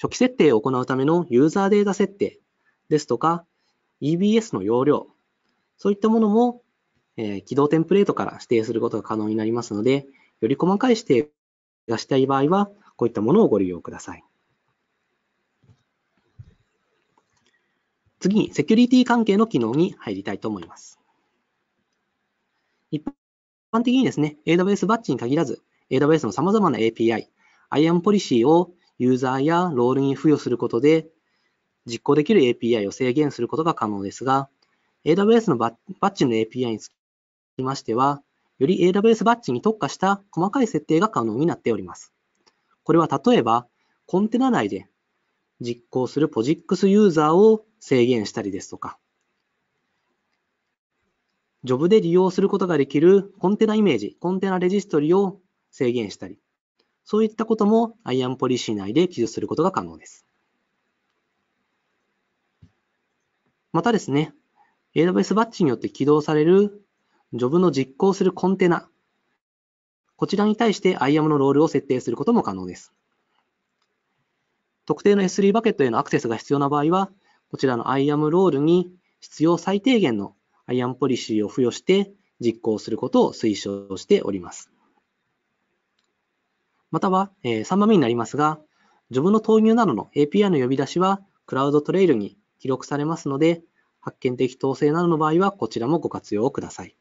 初期設定を行うためのユーザーデータ設定ですとか、EBS の容量、そういったものも、え起動テンプレートから指定することが可能になりますので、より細かい指定がしたい場合は、こういったものをご利用ください。次にセキュリティ関係の機能に入りたいと思います。一般的にですね、AWS バッジに限らず、AWS の様々な API、IAM ポリシーをユーザーやロールに付与することで、実行できる API を制限することが可能ですが、AWS のバッジの API につきましては、より AWS バッジに特化した細かい設定が可能になっております。これは例えば、コンテナ内で実行するポジックスユーザーを制限したりですとか、ジョブで利用することができるコンテナイメージ、コンテナレジストリを制限したり、そういったことも IAM ポリシー内で記述することが可能です。またですね、AWS バッジによって起動されるジョブの実行するコンテナ、こちらに対して IAM のロールを設定することも可能です。特定の S3 バケットへのアクセスが必要な場合は、こちらの IAM ロールに必要最低限の IAM ポリシーを付与して実行することを推奨しております。または、え3番目になりますが、ジョブの投入などの API の呼び出しは、クラウドトレイルに記録されますので、発見的統制などの場合は、こちらもご活用ください。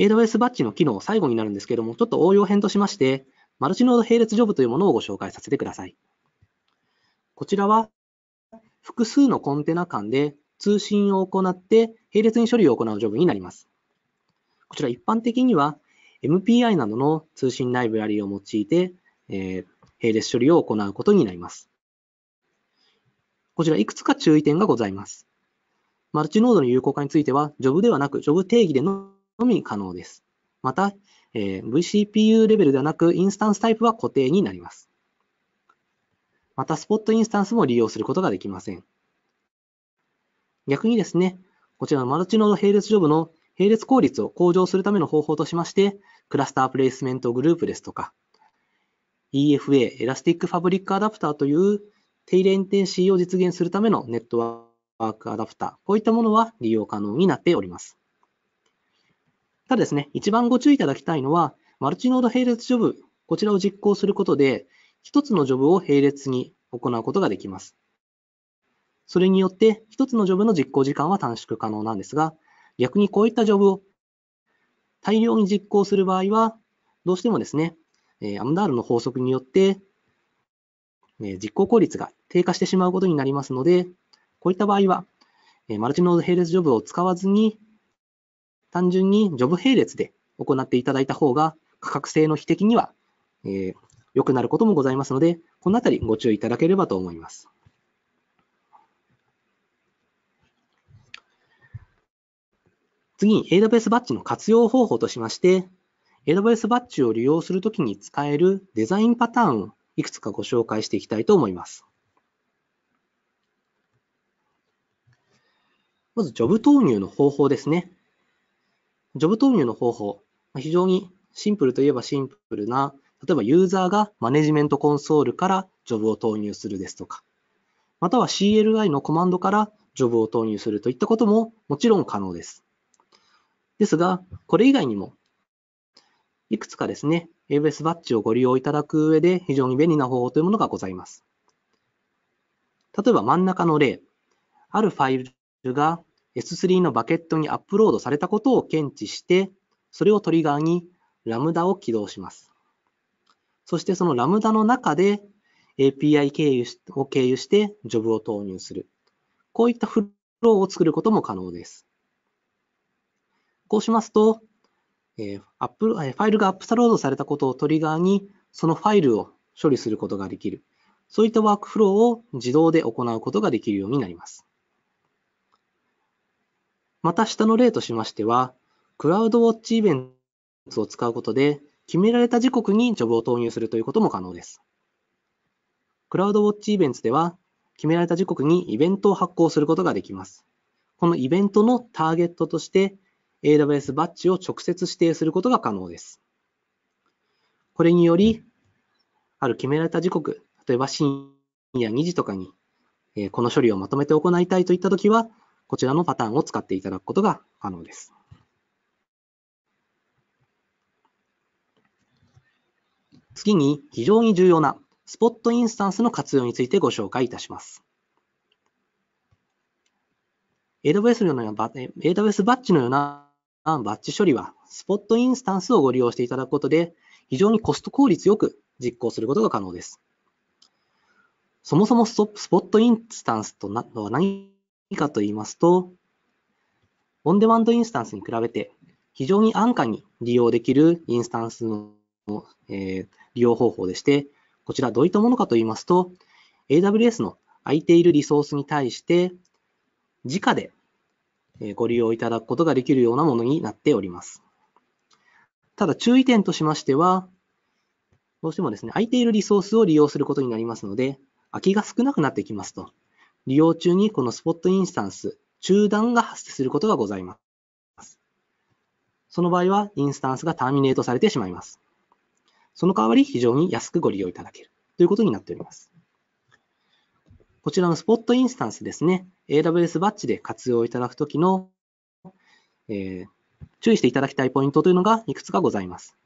AWS バッジの機能最後になるんですけども、ちょっと応用編としまして、マルチノード並列ジョブというものをご紹介させてください。こちらは、複数のコンテナ間で通信を行って並列に処理を行うジョブになります。こちら一般的には MPI などの通信ライブラリを用いて、えー、並列処理を行うことになります。こちらいくつか注意点がございます。マルチノードの有効化については、ジョブではなく、ジョブ定義でののみ可能です。また、えー、vCPU レベルではなく、インスタンスタイプは固定になります。また、スポットインスタンスも利用することができません。逆にですね、こちらのマルチノード並列ジョブの並列効率を向上するための方法としまして、クラスタープレイスメントグループですとか、EFA、エラスティックファブリックアダプターという低レンテンシーを実現するためのネットワークアダプター、こういったものは利用可能になっております。ただですね、一番ご注意いただきたいのは、マルチノード並列ジョブ、こちらを実行することで、1つのジョブを並列に行うことができます。それによって、1つのジョブの実行時間は短縮可能なんですが、逆にこういったジョブを大量に実行する場合は、どうしてもですね、アムダールの法則によって、実行効率が低下してしまうことになりますので、こういった場合は、マルチノード並列ジョブを使わずに、単純にジョブ並列で行っていただいた方が、価格性の比的には、えー、良くなることもございますので、このあたりご注意いただければと思います。次に AWS バッジの活用方法としまして、AWS バッジを利用するときに使えるデザインパターンをいくつかご紹介していきたいと思います。まず、ジョブ投入の方法ですね。ジョブ投入の方法、非常にシンプルといえばシンプルな、例えばユーザーがマネジメントコンソールからジョブを投入するですとか、または CLI のコマンドからジョブを投入するといったことももちろん可能です。ですが、これ以外にも、いくつかですね、AWS バッジをご利用いただく上で非常に便利な方法というものがございます。例えば真ん中の例、あるファイルが S3 のバケットにアップロードされたことを検知して、それをトリガーにラムダを起動します。そしてそのラムダの中で API 経由を経由してジョブを投入する。こういったフローを作ることも可能です。こうしますと、えー、アップファイルがアップロードされたことをトリガーにそのファイルを処理することができる。そういったワークフローを自動で行うことができるようになります。また下の例としましては、クラウドウォッチイベントを使うことで、決められた時刻にジョブを投入するということも可能です。クラウドウォッチイベントでは、決められた時刻にイベントを発行することができます。このイベントのターゲットとして AWS バッジを直接指定することが可能です。これにより、ある決められた時刻、例えば深夜2時とかに、この処理をまとめて行いたいといったときは、こちらのパターンを使っていただくことが可能です。次に非常に重要なスポットインスタンスの活用についてご紹介いたします。AWS, のような AWS バッチのようなバッチ処理は、スポットインスタンスをご利用していただくことで、非常にコスト効率よく実行することが可能です。そもそもスポットインスタンスとは何何かと言いますと、オンデマンドインスタンスに比べて非常に安価に利用できるインスタンスの、えー、利用方法でして、こちらどういったものかと言いますと、AWS の空いているリソースに対して、直でご利用いただくことができるようなものになっております。ただ注意点としましては、どうしてもですね、空いているリソースを利用することになりますので、空きが少なくなってきますと利用中にこのスポットインスタンス、中断が発生することがございます。その場合は、インスタンスがターミネートされてしまいます。その代わり、非常に安くご利用いただけるということになっております。こちらのスポットインスタンスですね、AWS バッジで活用いただくときの、えー、注意していただきたいポイントというのがいくつかございます。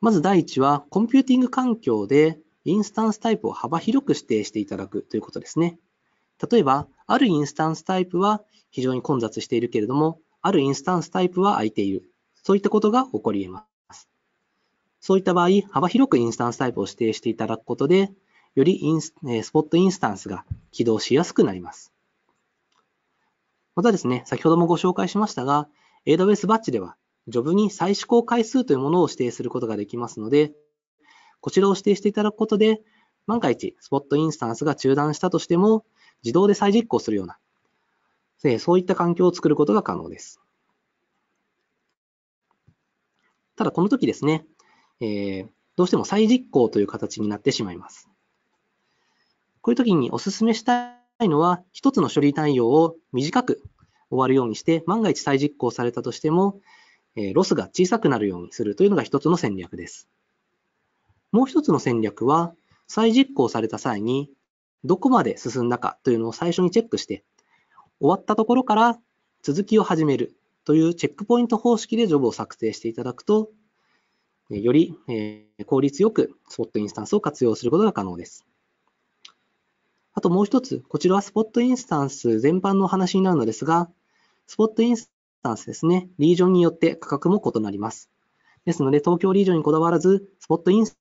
まず第一は、コンピューティング環境でインスタンスタイプを幅広く指定していただくということですね。例えば、あるインスタンスタイプは非常に混雑しているけれども、あるインスタンスタイプは空いている。そういったことが起こり得ます。そういった場合、幅広くインスタンスタイプを指定していただくことで、よりインススポットインスタンスが起動しやすくなります。またですね、先ほどもご紹介しましたが、AWS バッジでは、ジョブに再試行回数というものを指定することができますので、こちらを指定していただくことで、万が一、スポットインスタンスが中断したとしても、自動で再実行するような、そういった環境を作ることが可能です。ただ、この時ですね、えー、どうしても再実行という形になってしまいます。こういう時にお勧めしたいのは、一つの処理対応を短く終わるようにして、万が一再実行されたとしても、えー、ロスが小さくなるようにするというのが一つの戦略です。もう一つの戦略は、再実行された際に、どこまで進んだかというのを最初にチェックして、終わったところから続きを始めるというチェックポイント方式でジョブを作成していただくと、より効率よくスポットインスタンスを活用することが可能です。あともう一つ、こちらはスポットインスタンス全般のお話になるのですが、スポットインスタンスですね、リージョンによって価格も異なります。ですので、東京リージョンにこだわらず、スポットインス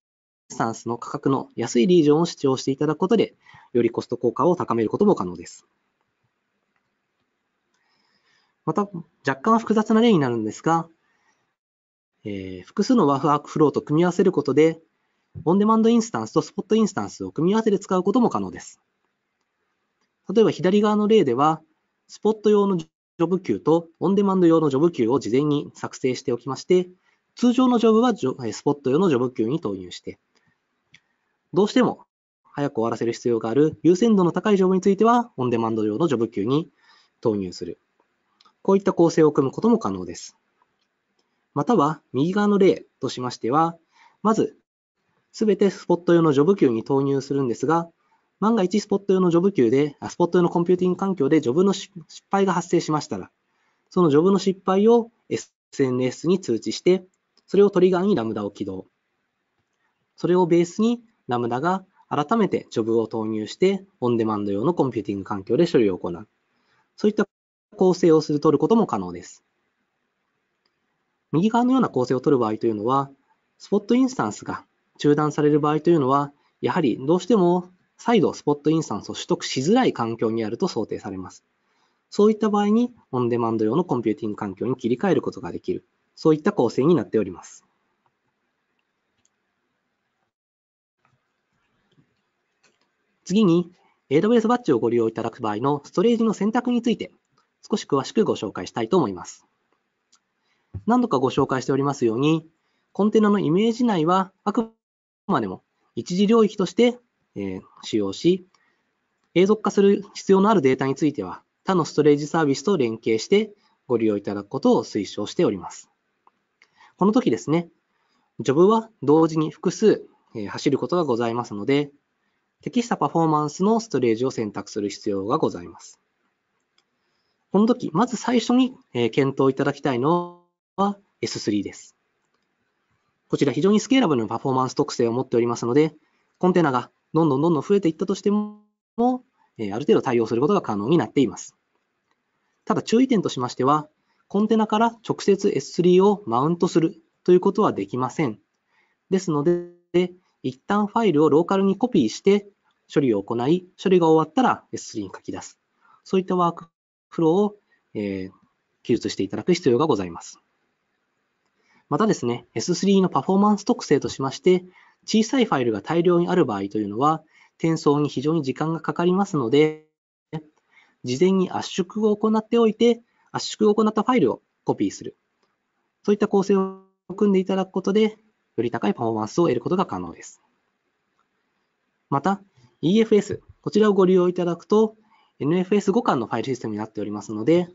スタンスの価格の安いリージョンを主張していただくことで、よりコスト効果を高めることも可能です。また、若干複雑な例になるんですが、えー、複数のワークフローと組み合わせることで、オンデマンドインスタンスとスポットインスタンスを組み合わせて使うことも可能です。例えば左側の例では、スポット用のジョブ級とオンデマンド用のジョブ級を事前に作成しておきまして、通常のジョブはスポット用のジョブ級に投入して、どうしても早く終わらせる必要がある優先度の高いジョブについては、オンデマンド用のジョブ級に投入する。こういった構成を組むことも可能です。または、右側の例としましては、まず、すべてスポット用のジョブ級に投入するんですが、万が一スポット用のジョブ級で、スポット用のコンピューティング環境でジョブの失敗が発生しましたら、そのジョブの失敗を SNS に通知して、それをトリガーにラムダを起動。それをベースにラムダが改めてジョブを投入して、オンデマンド用のコンピューティング環境で処理を行う。そういった構成をする取ることも可能です。右側のような構成を取る場合というのは、スポットインスタンスが中断される場合というのは、やはりどうしても再度スポットインスタンスを取得しづらい環境にあると想定されます。そういった場合に、オンデマンド用のコンピューティング環境に切り替えることができる。そういった構成になっております。次に、AWS バッジをご利用いただく場合のストレージの選択について、少し詳しくご紹介したいと思います。何度かご紹介しておりますように、コンテナのイメージ内はあくまでも一次領域として、え使用し、永続化する必要のあるデータについては、他のストレージサービスと連携してご利用いただくことを推奨しております。この時ですね、ジョブは同時に複数走ることがございますので、適したパフォーマンスのストレージを選択する必要がございます。この時、まず最初に検討いただきたいのは S3 です。こちら非常にスケーラブルなパフォーマンス特性を持っておりますので、コンテナがどんどんどんどん増えていったとしても、ある程度対応することが可能になっています。ただ注意点としましては、コンテナから直接 S3 をマウントするということはできません。ですので、一旦ファイルをローカルにコピーして処理を行い、処理が終わったら S3 に書き出す。そういったワークフローを、えー、記述していただく必要がございます。またですね、S3 のパフォーマンス特性としまして、小さいファイルが大量にある場合というのは、転送に非常に時間がかかりますので、事前に圧縮を行っておいて、圧縮を行ったファイルをコピーする。そういった構成を組んでいただくことで、より高いパフォーマンスを得ることが可能です。また、EFS、こちらをご利用いただくと、NFS 互換のファイルシステムになっておりますので、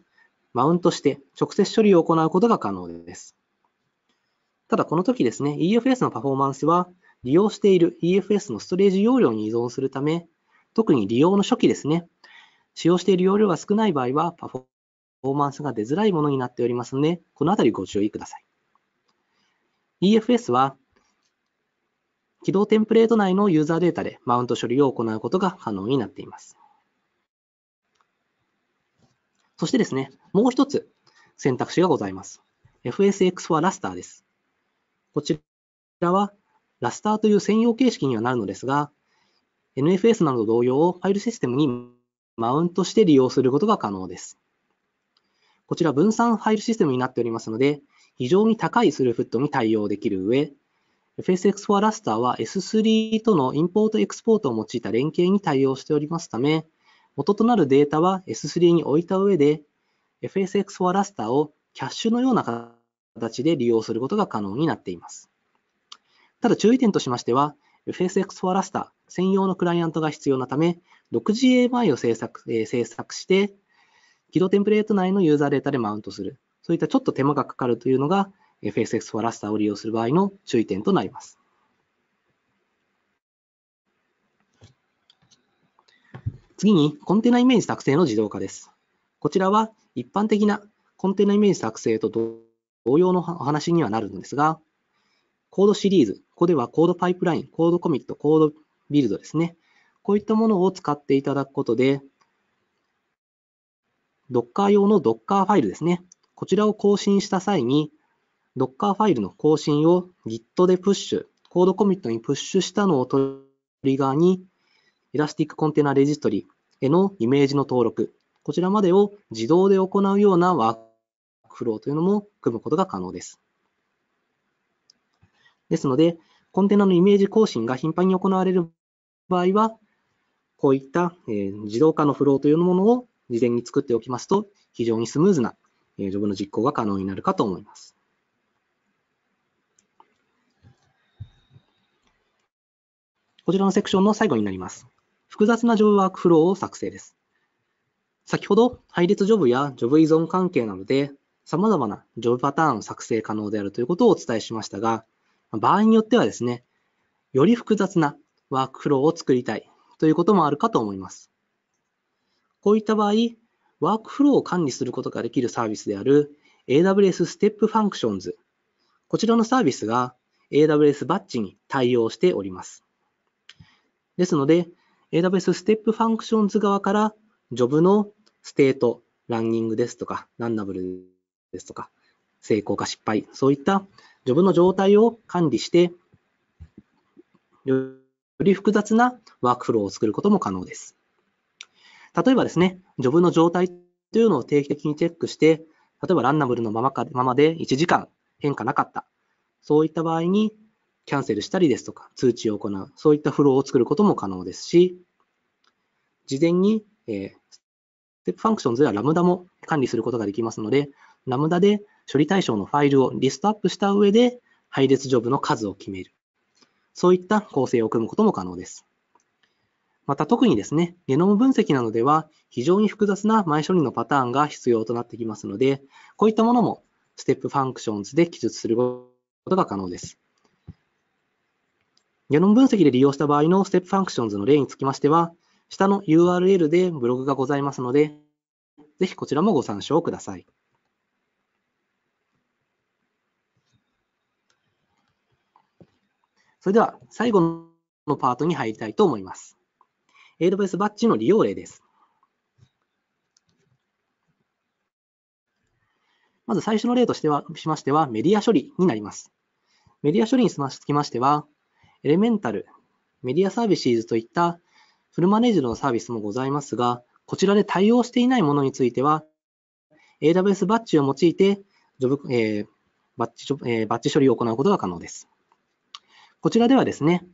マウントして直接処理を行うことが可能です。ただ、この時ですね、EFS のパフォーマンスは、利用している EFS のストレージ容量に依存するため、特に利用の初期ですね、使用している容量が少ない場合は、パフォーマンスが出づらいものになっておりますので、このあたりご注意ください。EFS は起動テンプレート内のユーザーデータでマウント処理を行うことが可能になっています。そしてですね、もう一つ選択肢がございます。FSX for Raster です。こちらはラスターという専用形式にはなるのですが、NFS など同様、をファイルシステムにマウントして利用することが可能です。こちら分散ファイルシステムになっておりますので、非常に高いスルーフットに対応できる上、FSX 4ラ r タ a s t e r は S3 とのインポートエクスポートを用いた連携に対応しておりますため、元となるデータは S3 に置いた上で、FSX 4ラ r タ a s t e r をキャッシュのような形で利用することが可能になっています。ただ注意点としましては、FSX 4ラ r タ a s t e r 専用のクライアントが必要なため、独自 AMI を制作,、えー、制作して、起動テンプレート内のユーザーデータでマウントする。そういったちょっと手間がかかるというのが f s x フォラスターを利用する場合の注意点となります。次に、コンテナイメージ作成の自動化です。こちらは一般的なコンテナイメージ作成と同様のお話にはなるんですが、コードシリーズ、ここではコードパイプライン、コードコミット、コードビルドですね。こういったものを使っていただくことで、Docker 用の Docker ファイルですね。こちらを更新した際に、Docker ファイルの更新を Git でプッシュ、コードコミットにプッシュしたのをトリガーに、Elastic Container Registry へのイメージの登録、こちらまでを自動で行うようなワークフローというのも組むことが可能です。ですので、コンテナのイメージ更新が頻繁に行われる場合は、こういった、自動化のフローというものを事前に作っておきますと、非常にスムーズなえジョブの実行が可能になるかと思います。こちらのセクションの最後になります。複雑なジョブワークフローを作成です。先ほど配列ジョブやジョブ依存関係などで様々なジョブパターンを作成可能であるということをお伝えしましたが、場合によってはですね、より複雑なワークフローを作りたいということもあるかと思います。こういった場合、ワークフローを管理することができるサービスである AWS Step Functions。こちらのサービスが AWS バッジに対応しております。ですので、AWS Step Functions 側からジョブのステート、ランニングですとか、ランナブルですとか、成功か失敗、そういったジョブの状態を管理して、より複雑なワークフローを作ることも可能です。例えばですね、ジョブの状態というのを定期的にチェックして、例えばランナブルのままかままで1時間変化なかった。そういった場合に、キャンセルしたりですとか、通知を行う、そういったフローを作ることも可能ですし、事前に、えー、ステップファンクションズではラムダも管理することができますので、ラムダで処理対象のファイルをリストアップした上で、配列ジョブの数を決める。そういった構成を組むことも可能です。また特にですね、ゲノム分析などでは非常に複雑な前処理のパターンが必要となってきますので、こういったものもステップファンクションズで記述することが可能です。ゲノム分析で利用した場合のステップファンクションズの例につきましては、下の URL でブログがございますので、ぜひこちらもご参照ください。それでは最後のパートに入りたいと思います。AWS バッジの利用例です。まず最初の例としてはしましては、メディア処理になります。メディア処理につきましては、エレメンタル、メディアサービシーズといったフルマネージドのサービスもございますが、こちらで対応していないものについては、AWS バッジを用いてジョブ、えーバッジえー、バッジ処理を行うことが可能です。こちらではですね、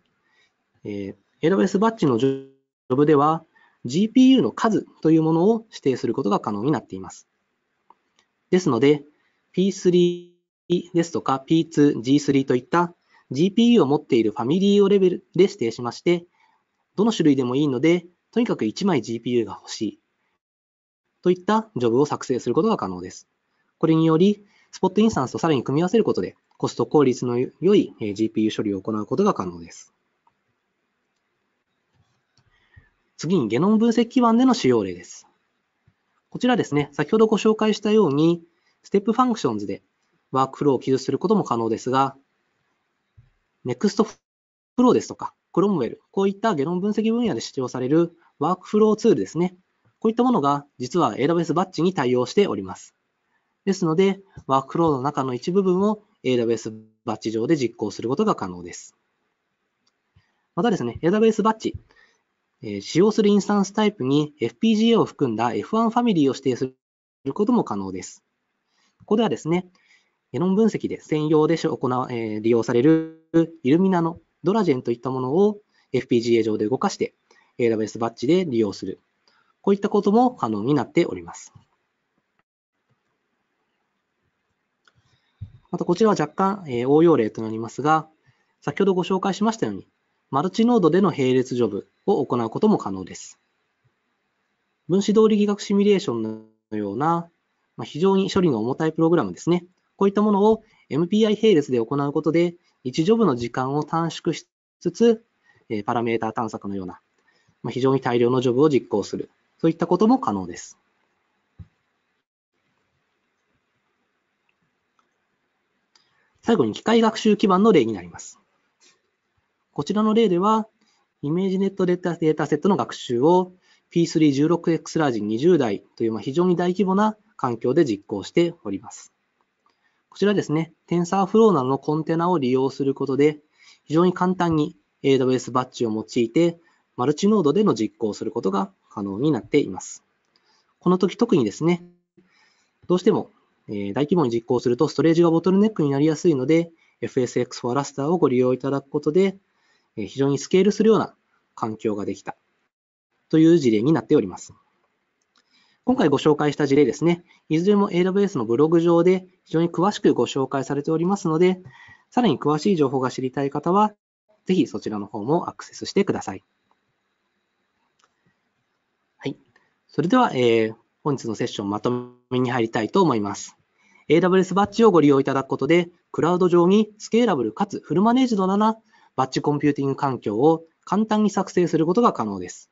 えー、AWS バッジのジョブでは GPU の数というものを指定することが可能になっています。ですので、P3 ですとか P2、G3 といった GPU を持っているファミリーをレベルで指定しまして、どの種類でもいいので、とにかく1枚 GPU が欲しいといったジョブを作成することが可能です。これにより、スポットインスタンスとさらに組み合わせることで、コスト効率の良い GPU 処理を行うことが可能です。次にゲノム分析基盤での使用例です。こちらですね、先ほどご紹介したように、ステップファンクションズでワークフローを記述することも可能ですが、Next l ロ w ですとか、クロムウェル、こういったゲノム分析分野で使用されるワークフローツールですね。こういったものが実は AWS バッチに対応しております。ですので、ワークフローの中の一部分を AWS バッチ上で実行することが可能です。またですね、AWS バッチ、使用するインスタンスタイプに FPGA を含んだ F1 ファミリーを指定することも可能です。ここではですね、ゲノン分析で専用で行う、利用されるイルミナのドラジェンといったものを FPGA 上で動かして AWS バッジで利用する。こういったことも可能になっております。またこちらは若干応用例となりますが、先ほどご紹介しましたようにマルチノードでの並列ジョブを行うことも可能です。分子通り力学シミュレーションのような、まあ、非常に処理の重たいプログラムですね。こういったものを MPI 並列で行うことで、1ジョブの時間を短縮しつつ、パラメータ探索のような、まあ、非常に大量のジョブを実行する、そういったことも可能です。最後に機械学習基盤の例になります。こちらの例では、イメージネットデータセットの学習を P316X ラージ20台という非常に大規模な環境で実行しております。こちらですね、TensorFlow などのコンテナを利用することで、非常に簡単に AWS バッジを用いて、マルチノードでの実行をすることが可能になっています。この時特にですね、どうしても大規模に実行するとストレージがボトルネックになりやすいので、FSX 4ラスターをご利用いただくことで、非常にスケールするような環境ができたという事例になっております。今回ご紹介した事例ですね、いずれも AWS のブログ上で非常に詳しくご紹介されておりますので、さらに詳しい情報が知りたい方は、ぜひそちらの方もアクセスしてください。はい。それでは、えー、本日のセッションまとめに入りたいと思います。AWS バッジをご利用いただくことで、クラウド上にスケーラブルかつフルマネージドなバッチコンピューティング環境を簡単に作成することが可能です。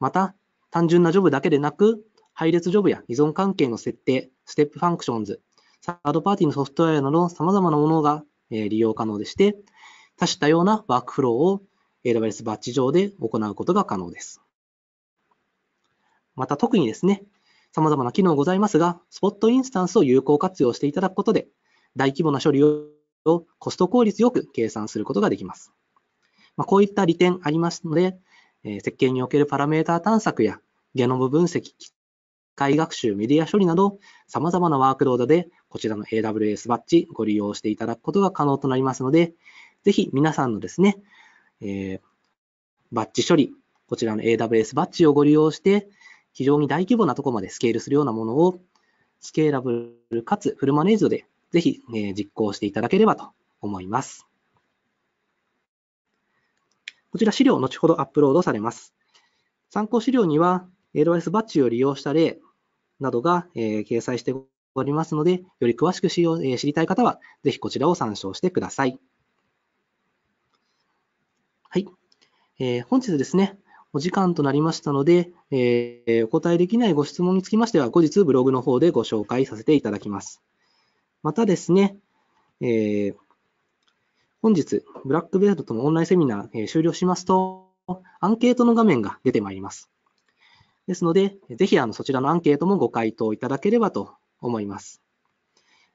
また、単純なジョブだけでなく、配列ジョブや依存関係の設定、ステップファンクションズ、サードパーティーのソフトウェアなど様々なものが利用可能でして、多種多様なワークフローを AWS バッチ上で行うことが可能です。また特にですね、様々な機能ございますが、スポットインスタンスを有効活用していただくことで、大規模な処理ををコスト効率よく計算することができます。まあ、こういった利点ありますので、設計におけるパラメータ探索やゲノム分析、機械学習、メディア処理など、様々なワークロードで、こちらの AWS バッジご利用していただくことが可能となりますので、ぜひ皆さんのですね、えー、バッジ処理、こちらの AWS バッジをご利用して、非常に大規模なところまでスケールするようなものを、スケーラブルかつフルマネージドでぜひ、ね、実行していただければと思います。こちら資料を後ほどアップロードされます。参考資料には、AWS バッジを利用した例などが、えー、掲載しておりますので、より詳しく知りたい方は、ぜひこちらを参照してください。はい。えー、本日ですね、お時間となりましたので、えー、お答えできないご質問につきましては、後日ブログの方でご紹介させていただきます。またですね、えー、本日、ブラックベルトのオンラインセミナー、え終了しますと、アンケートの画面が出てまいります。ですので、ぜひあのそちらのアンケートもご回答いただければと思います。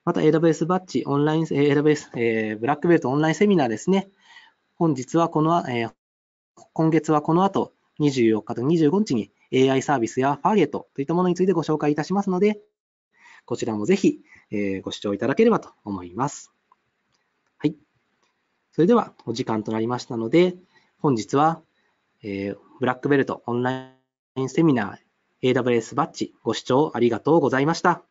また AWS バッジ、オンライン、AWS、えー、ブラックベルトオンラインセミナーですね。本日はこの、えー、今月はこの後、24日と25日に AI サービスやファーゲットといったものについてご紹介いたしますので、こちらもぜひえご視聴いただければと思います。はい。それではお時間となりましたので、本日は、えブラックベルトオンラインセミナー AWS バッジご視聴ありがとうございました。